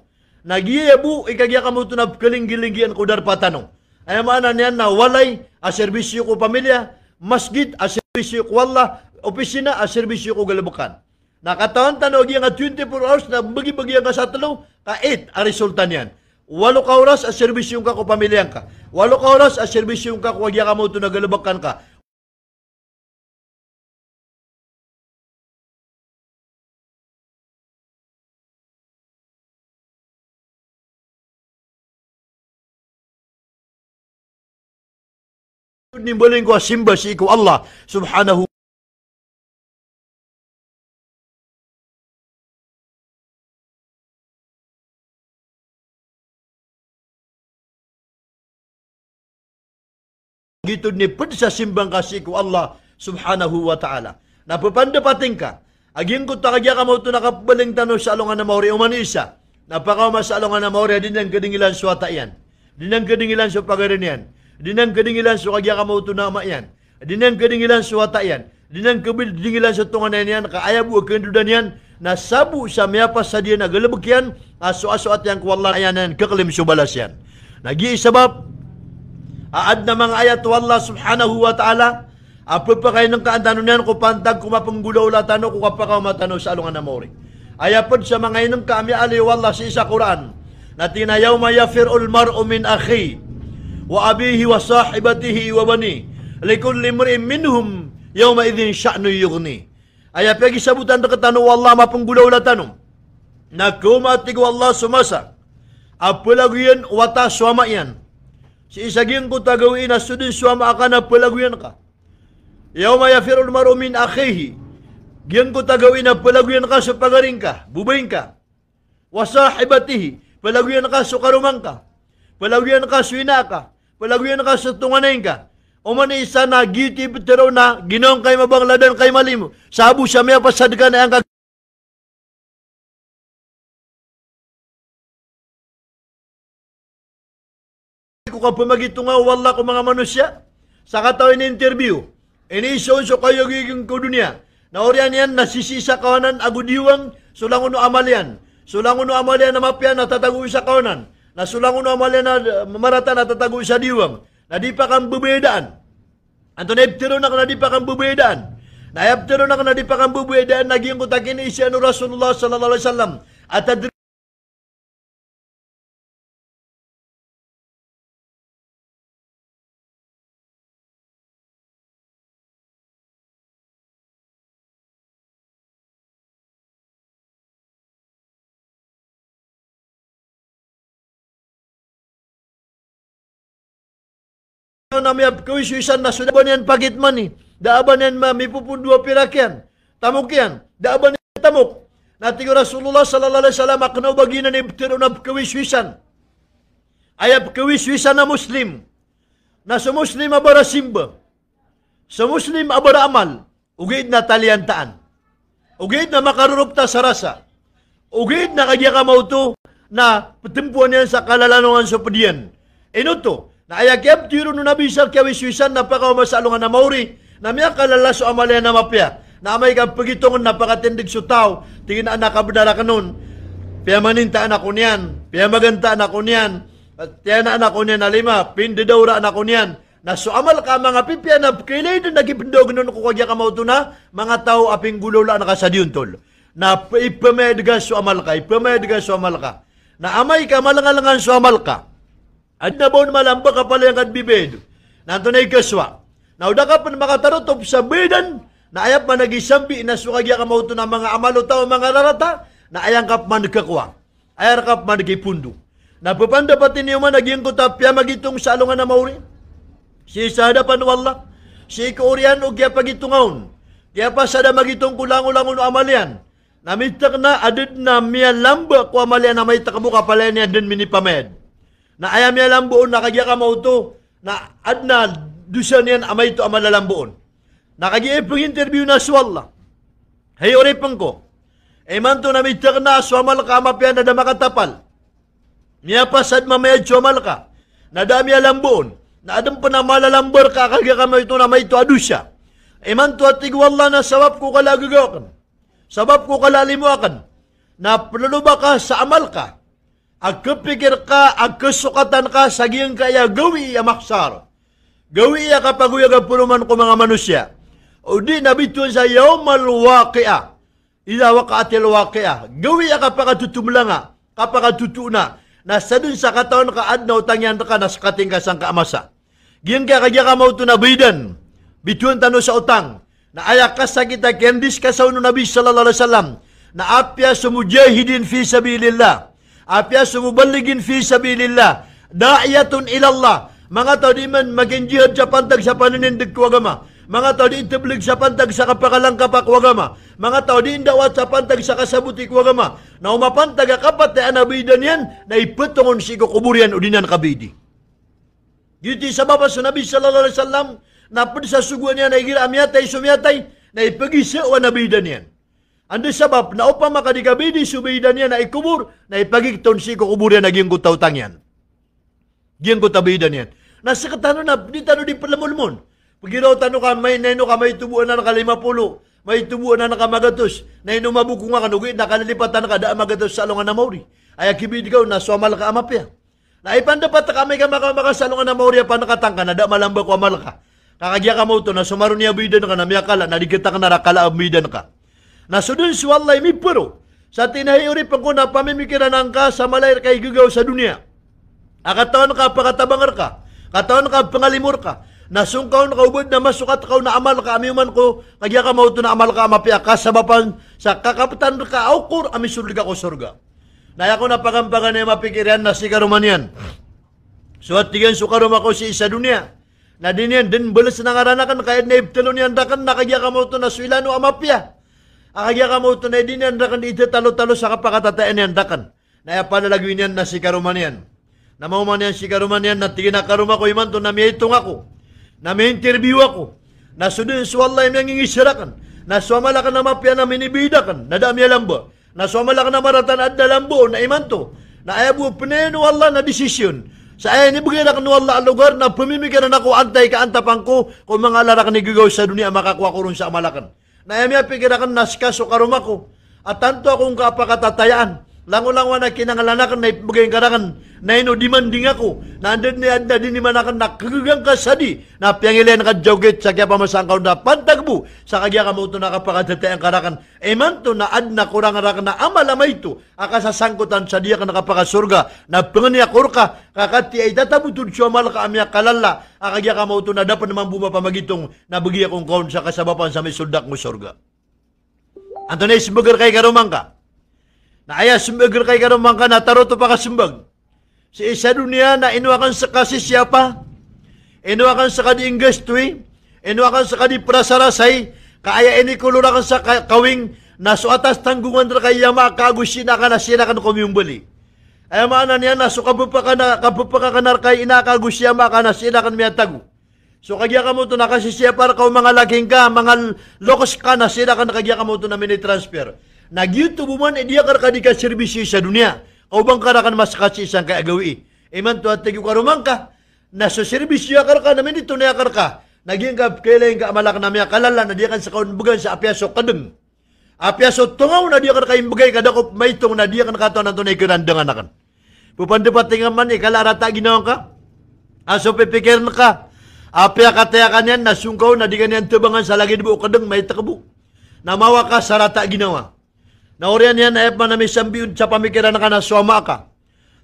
Nagiyabu, ikagya ka na kaling ko darpatanong. Ay maanan niyan na walay, a serbisyo ko pamilya, masgit, a serbisyo ko wala, opisina, a serbisyo ko galabukan. Nakatawan tanog yung 24 hours na bagi-bagi ang kasatlo, ka 8 ang resulta niyan. Walo ka oras a serbisyong ka ko pamilyang ka. Walo ka oras a serbisyong ka ko agya ka mo ito nagalabakan ka. nimbaling ko simba si ikaw Allah subhanahu Gitu pedsa simbang kasih ku Allah subhanahu wa ta'ala. Na papandapating ka, Agin ko takagya ka mo ito nakapaling tanong sa alongan na maori uman isa. Napakaw masalongan na maori, din ang kadingilan suwata yan. Din ang kadingilan sa pagarin yan. Din ang kadingilan sa kagya ka mo ito na yan. Din ang kadingilan suwata yan. Din ang kadingilan sa tunganan yan, kaayabu at kandudan yan, na sabu sa miyapas sa diyan na ah, galabak yan, aso-aso at yan kuwala yan, kakalim subalas yan. nag Haad na mga ayat Allah subhanahu wa ta'ala. Apo pa kayo ng kaandano niyan ko pantag kumapanggulaw latano ko kapakaw matano sa alungan na mori. Ayapod sa mga inong kami aliw Allah sa isa Quran na tinayaw mayafir ul mar'u min akhi wa abihi wa sahibatihi wa bani likulli mri'in minhum yawma idhin sya'nu yughni. Aya pagi sabutan ta katano wallah mapunggulaw la tanong. Nakumatig wallah sumasa. Apulag yan wata swama yan. Si isagin ko tagawin na sudin suama ka na palaguyan ka. Yaw maya firul marumin akhihi. Gyan ko tagawin na palaguyan ka sa pagaring ka, bubayin ka. Wasahibatihi, palaguyan ka sa karumang ka. Palaguyan ka sa ina ka. Palaguyan ka sa tunganayin ka. O man isa na giti pero na ginoong kay mabangladan kay malimo. Sabo siya may pasadka na ang ko ka pumagito nga wala ko mga manusia. Sa kataw ini interview, ini so-so kayo giging ko dunia. Naorian yan, nasisisa kawanan, agudiwang, sulangon no amalian. Sulangon no amalian na mapian, tatago isa kawanan. Na sulangon no amalian na marata, tatago isa diwang. Na di pa kang bubedaan. Anto na ibtiro na ka na di pa kang bubedaan. Na ibtiro na ka na di pa kang bubedaan, naging ko isya anu no Rasulullah sallallahu alaihi wasallam. At namanya kewiswisan nasuda banian pagitman ni da banian ma mipupun dua pirakyan tamukyan da banian tamuk natigo Rasulullah sallallahu alaihi wasallam aknau bagina ni na kewiswisan ayab kewiswisan na muslim na sa muslim abara simba semuslim muslim abara amal ugaid na taliantaan ugaid na makarurupta sa rasa ugaid na kagya kamauto na patimpuan yan sa kalalanungan sa pedian inuto Na ayageb diru no nabi sal kawiswisan napaka masalungan na mauri. Na miya kalalas o na mapya. Na may kang pagitungon napakatindig so tao. Tingin na anak abdala kanun. Piya maninta anak ko niyan. Piya maganta anak ko niyan. At tiyan na anak ko niyan na lima. Pindidawra anak ko niyan. Na suamal ka mga pipiya na kilay na nagipindog nun kukagya kamauto na mga tao aping gulo la nakasadiyon tol. Na ipamedga suamal ka. Ipamedga suamal ka. Na amay ka malangalangan suamal ka. Adnabon malamba ka pala yung adbibid. Nanto na ikaswa. Nauda ka pa makatarot of sabidan na ayap man nagisambi na sukagya ka mauto ng mga amalo tao mga larata na ayang kap man kakwa. Ayar kap man kipundo. Napapanda pati niyo man naging kutapya magitong salungan na mauri. Si sada panwala. Si ikaurian o kaya pagitungaon. Kaya pa sada magitong kulangulangon amalian. Namitak na adid na miya lamba ko amalian na may takabuka pala niya din minipamed na ayam niya lambuon, nakagya ka to, na adna, dusyan yan amay to amalalambuon. Nakagya pang interview na swalla. Hayo rin pang ko. E man to na mityak na, swamal ka mapya na damakatapal. Niya pasad mamaya swamal ka. Na Nadami alambuon. Na adam pa na malalambar ka, kagya ka may ito na may ito adusya. E man to atigwalla na sabab ko kalagagawakan. Sabab ko kalalimuakan. Na panuluba ka sa amal ka Aku pikir ka, aku sukatan ka, sagiyang kaya gawi ya maksar. Gawi ya kapaguyag ang puluman ko mga manusia. O di nabituan sa yawmal waqi'a. Ila waqatil atil waqi'a. Gawi iya kapagatutumla nga, kapagatutuuna. Na sa dun sa katawan ka adnaw tangyan ka na sakating ka sang kaamasa. Giyang ka kagya ka mauto na bidan. Bituan tano sa utang. Na ayak ka sa kita kendis ka sa uno nabi sallallahu alaihi wasallam. Na apya sumujahidin fi sabilillah Apyaso mubaligin fi sabilillah. Da'yatun ilallah. Mga tao di man maging jihad sa pantag sa paninindig kuwagama. Mga tao di intablig sa pantag sa kapakalang kapakwagama. Mga tao di indawat sa pantag sa kasabuti kuwagama. Na umapantag akapat na anabidan yan na iputungon si kukuburian o dinan kabidi. Dito sa baba sa Nabi Sallallahu Alaihi Wasallam na pwede sa suguan niya na igiramyatay, sumyatay, na ipagisa o anabidan yan. Ando sabab na upang makadigabi di subida niya na ikubur na ipagigton si kukubur yan naging gutautang yan. Giyang gutabida niyan. Nasa katano na, di tano di palamulmon. Pagiraw tano ka, may neno ka, may tubuan na ng kalima pulo, may tubuan na ng kamagatos, na inumabuko nga kanugit, nakalilipatan ka, da magatos sa alongan na mauri. Ay akibid ka, na suamal ka amapya. Na ipandapat ka, may kamakamaka sa alongan na mauri, pa nakatangka, na da malamba ko amal ka. Kakagya ka mo to, na sumaron niya bidan ka, na miyakala, na di kita ka narakala, bidan ka. Na sudun suwallay mi puro sa tinahiyuri pagkuna pamimikiran ang ka sa malayar kay gigaw sa dunia. Akatawan ka pakatabangar ka, katawan ka pangalimur ka, nasungkaw na kaubod na masukat ka na amal ka amiuman ko, kagya ka mauto na amal ka amapiya ka sa bapan sa kakapitan ka aukur amisulid ya ka ko surga. Naya ko na pagambagan na mapikiran na si Karumanian. So at tigan sukarum ko si isa dunia. Na din yan, din beles na ranakan, kaya na ibtalon niyan dakan nakagya ka mauto na suilano amapiya. Akagya ka mo ito na din nandakan ito talo-talo sa kapakatataan nandakan. Na yapalalagwin niyan na si Karumanian. Namauman niyan si Karumanian na tigina karuma ko iman to na may itong ako. Na may interview ako. Na sudin su Allah yung nangingisirakan. Na suamala na mapya na minibidakan. Na dami alamba. Na suamala na maratan at dalambo na iman to. Na ayabu pineno Allah na desisyon. Sa ayan, ibigay na kanu Allah ang lugar na pumimikiran ako antay ka antapang ko kung mga larakan ni gigaw sa dunia makakuha ko rin sa amalakan na Nayamya pigirakan naskas o karumako. At tanto akong kapakatatayaan. Langulangwa na kinangalanakan na ipagayang karangan na ino dimanding ako na andan ni adna din kan nah, kan akan na kagagang kasadi na piangilayan ka jawgit sa kaya pamasang kaunda pantagbu sa kagya ka na kapakadatay ang karakan eman to na adna kurang arakan na amalamay to akasasangkutan sa diya ka nakapakasurga na pangani akurka kakati ay tatabutun siya mal ka amya kalala akagya ka mauto na dapat naman bumapamagitong na bagi kong kaun sa kasabapan sa may sundak mo surga Antonis Bugar kay Karumang ka Naaya sumbag kay ka naman ka na taroto pa ka sumbag. Sa isa dunia na inuakan sa kasi siya pa. Inuwakan sa kadi inggas tuwi. Inuwakan sa kadi prasarasay. Kaaya ini kulurakan sa kawing naso atas tanggungan ra kay yama kagusina ka na sina kan kumyumbali. Ay mana niya naso kabupa ka na kabupa ka kanar kay ina kagusya ma ka na sina kan miyatago. So kagya ka mo to nakasisiya para ka mga laging ka, mga lokos ka na sila ka nakagya ka mo to na mini-transfer. Nagitu buman e dia karkadika serbisi sa dunia. Kau bang karakan mas kasih sang kaya gawi. Iman tuat tegi Na so serbisi ya karka namin dito na karka. Nagingkap kailan ka malak mia kalala na dia kan sa kaunbugan sa apiaso kadeng. Apiaso tungaw na dia karka imbagay kadakop maitong na dia kan kato na tunay kirandangan akan. Pupandapat tingan man ikala eh, rata ginawa. ka. Aso ah, pipikir na ka. Apya katayakan yan, nasungkaw na di kanyan tubangan sa lagi di buo kadeng may takabu. Namawa ka sa rata ginawa. Naurian yan na epman na may sambiyod sa pamikiran na ka na suwama ka.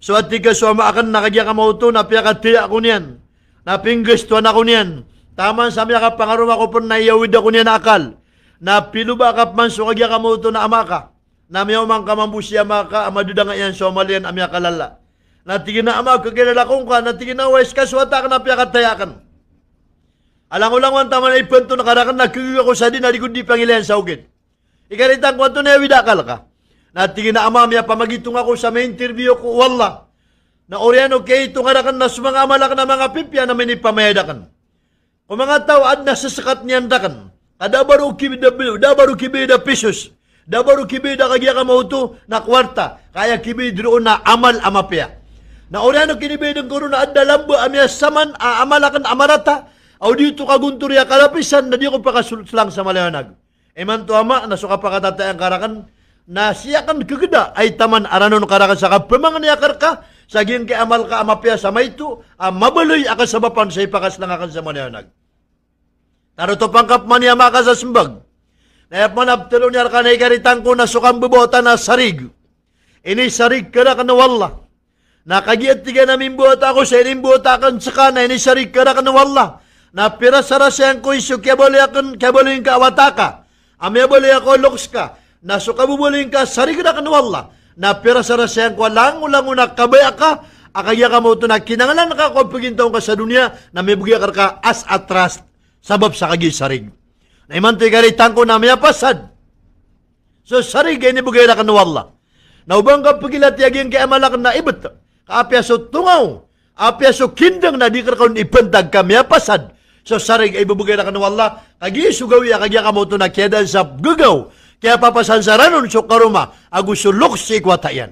So at tiga suwama ka nakagya ka mauto, napiya ka tiya ko niyan. Napinggis tuwan ako niyan. Taman sa miya ka pangarum ako po na iyawid ako niyan akal. Na piluba ka man sukagya ka mauto na ama ka. Namiyaw man ka mambusya maka, amaduda nga yan suwamalian amya kalala. Natigin na ama, kakilala kong ka, natigin na wais ka, suwata ka na piya ka tiya ka. Alang ulang wan taman ay pento na karakan, nakikiga ko sa din, nalikod di pangilayan sa ugit. Ikaritang kwento niya widakal ka. Na tingin na amam ya pamagitong ako sa may interview ko, wallah. Na oriano kay itong arakan na sumang amalak kan, na mga pipya na minipamayadakan. Kung mga tao ad nasasakat niyan dakan, adabaru kan? nah, kibida, dabaru kibida pisos, dabaru kibida kagya ka mauto na kwarta, kaya kibidro na amal amapya. Na oriano kinibidang kuro na adalambo amya saman, ah, amalakan amarata, Audito kagunturya kalapisan na di ko pakasulat lang sa malayanag. Eman ama na suka pakatata yang karakan na akan kan air ay taman aranon karakan saka pemangan yakar ka saging ke amal ka pia sama itu amabaloy akan sabapan sa ipakas lang akan yang nag Taro to pangkap man yama ka sa sembag. Nayap man abtelo niyar ka na ikaritang ko na bubota na sarig. Ini sarig wallah. na kagiat tiga namin buota aku sa inyong akan kan saka na ini sarig kada kana wallah. Na pira sarasyan ko isu kaya boleh akan kaya boleh kawataka. Ame boleh ako loks ka. Naso kabubuling ka, sarigina ka wala. Na pera sarasayang ko lang, ulang una kabaya ka. Akaya ka mo ito na kinangalan ka kung ka sa dunia na me bugya ka ka as a trust sabab sa kagi sarig. Na iman te gari tangko na mea pasad. So sarig ay nibugay na wala, Na ubang ka pagilat yagin ke amalak na ibet. Kaapya so tungaw. Apya so kindeng na di ka kaun ipentag ka may pasad. sa sarig ay bubugay na kanu Allah kagi sugaw ya kagi kamoto na keda sa gugaw kaya papasansaranon so karuma agusulok si kwatayan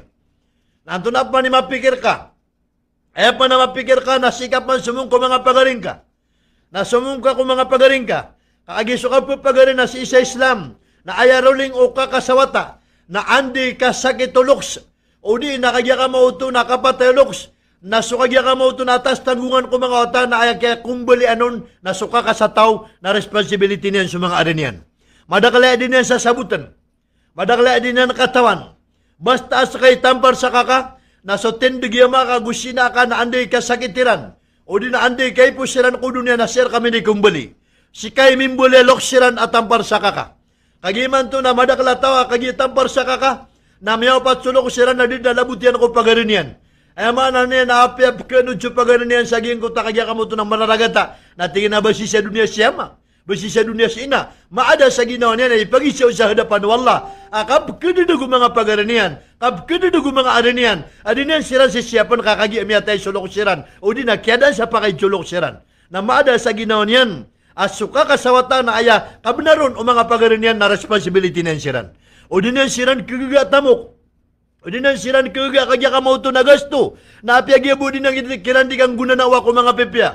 nanto na pa ni mapikir ka e pa na mapikir ka na sikap man sumungko mga pagaring ka na sumungko ko mga pagaring ka kagi suka po pagarin na si isa Islam na ayaroling o kakasawata na andi kasakituloks o di nakagya ka mauto na kapatayloks nasukagya ka mo ito natas tagungan ko mga ota na ayak kaya kumbali anon nasuka ka sa tao na responsibility niyan sa mga arin yan. Madakalaya din sa sabutan. Madakalaya din yan katawan. Basta sa kay tampar sa kaka, nasa tindigya mga kagusina ka na anday ka sakitiran. O di na anday kay po ko dunya na sir kami ni kumbali. Si kay mimbuli loksiran at tampar sa kaka. Kagiman to na madakalatawa kagi tampar sa kaka, na miyaw patsulok siran na din dalabutian ko pagarin yan. Ama nani na api apkan ucu pagana yang saging kota kaja kamu tu nang mararagata. Na tingin na basisa dunia siyama. Basisa dunia sina. Maada ada saginaw niya na ipagi siya usah hadapan wala. Akap ah, kadudugo mga pagaranian. Kap kadudugo mga aranian. Adinian siran sisiyapan kakagi amiatay sulok siran. O di na kiadan sa pakay sulok siran. Na maada ada saginaw niyan. Asuka kasawatan na aya kabnaron o mga pagaranian na responsibility niyan siran. O di niyan siran kagagatamok. Dinan siran ko ga kaya kamauto na gasto. Na mo din ang kiran di kang gunanawa ko mga pepya.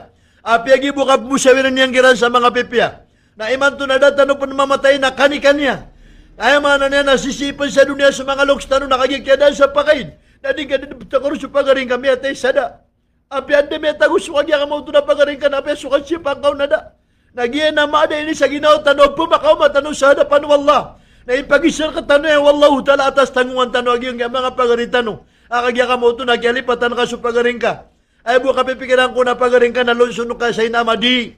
Apiagi mo kap mo sawiran niyang kiran sa mga pepya. Na iman to na data no mamatay na kanikanya. kanya Ay man na niya nasisipan sa dunia sa mga loks tanong nakagikyadan sa pakain. Na di ka dinabta ko sa pagaring kami at ay sada. Apian de meta gusto kaya kamauto na pagaring ka na pesukan siya pangkaw na da. Nagiyan na maada ini sa ginaw tanong pumakaw matanong sada Wallah na ipagisar ka tano eh, wallahu tala atas tangungan tano agiyong mga pagaritano. Akagya ka mo ito, nagyalipatan ka so pagaring ka. Ay buka pipikiran ko na pagaring ka, nalunsun ka sa inama di.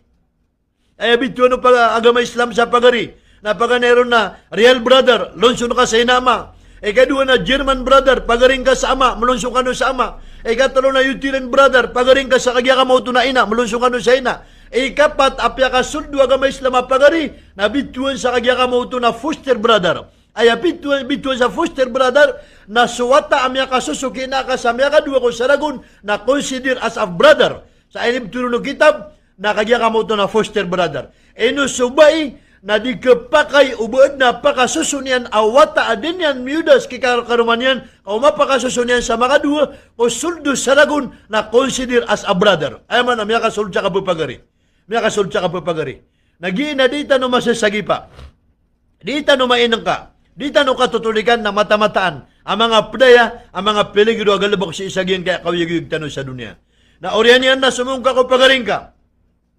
Ay bityo no pag agama Islam sa pagari. Napaganero na, real brother, lunsun ka sa inama. Ay kadua na German brother, pagaring ka sa ama, malunsong ka no sa ama. E katalo na Utilan brother, pagaring ka sa kagya ka mo ito na ina, malunsong ka no sa ina. Ikapat, apya ka sundu agama Islam apagari, na bituan sa kagya ka na foster brother. Ay bituan, bituan sa foster brother, na suwata amya ka susuki na ka sa amya ka dua ko saragun, na consider as a brother. Sa ilim tulunong kitab, na kagya ka mauto na foster brother. Eno subay, na di kapakay ubuod na pakasusunian awata adin yan miudas kikaruman yan o mapakasusunian sa mga dua o suldo saragun na consider as a brother. Ayaman, amya ka suldo sa kabupagari nakasulod sa kapapagari. Nagina di tanong masasagi pa. Di tanong mainang ka. Di tanong katutulikan na matamataan ang mga playa, ang mga peligro agalabok si isagin kaya kawiyagiyog tanong sa dunya. Na oriyan yan na sumungka ko pagaring ka.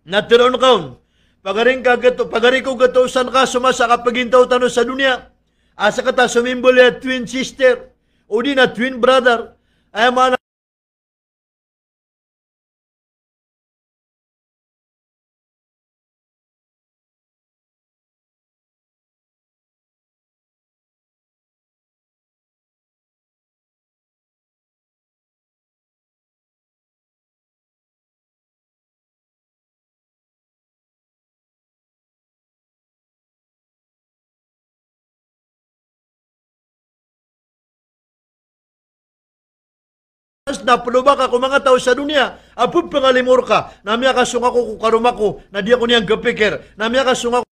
Na tiron kaon. Pagaring ka gato, pagari ko gato san ka sumasa ka pagintaw tanong sa dunya. Asa ka ta sumimbol twin sister. O di na twin brother. Ay mga na palubak ako mga tao sa dunia. apu pangalimur ka. Nami akasung ako kukarum ako na di ako niyang gapikir. Nami akasung ako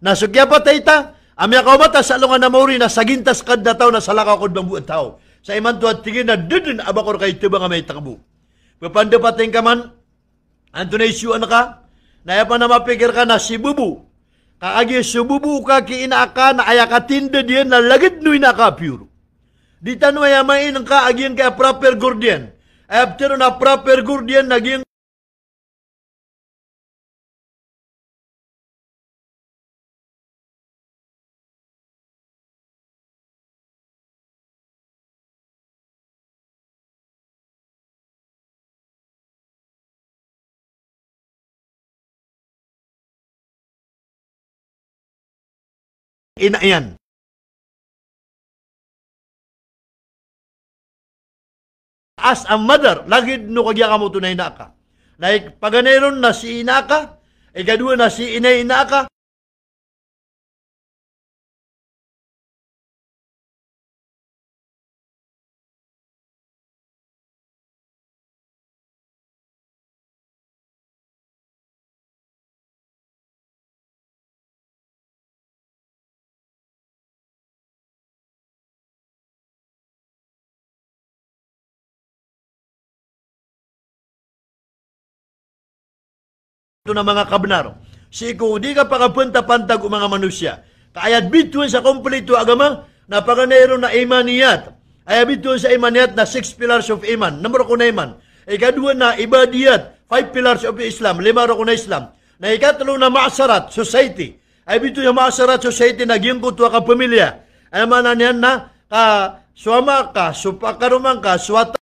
Nasugya pa tayta, ami ako mata sa alungan na mauri na sagintas kad tao na salakaw kod bang buwan tao. Sa iman tingin na dudun abakor kay tibang amay takbo. Bepanda pating kaman, Antunay siyuan ka, na apa ya nama mapikir ka na si Bubu, kaagi si Bubu ka ki ina ka na ayakatinda dia na lagid no ka Di tanwa yamain ka agin ka ya proper guardian. After na proper guardian, naging Ina yan. As a mother, lagi no kagya kamo tunay na ka. Like, paganeron na si inaka, e eh, na si inay inaka, konsepto ng mga kabnaro. Siko, di ka pakapunta-pantag mga manusia. Kaya bituin sa kompleto agama, napakanayro na imaniyat. Kaya bituin sa imaniyat na six pillars of iman. Number ko na iman. Ikadua na ibadiyat, five pillars of Islam. Lima ro na Islam. Na ikatlo na maasarat, society. Ay bituin sa maasarat, society, naging kutwa ka pamilya. Ay mananyan na ka suama ka, supakaruman ka, suwata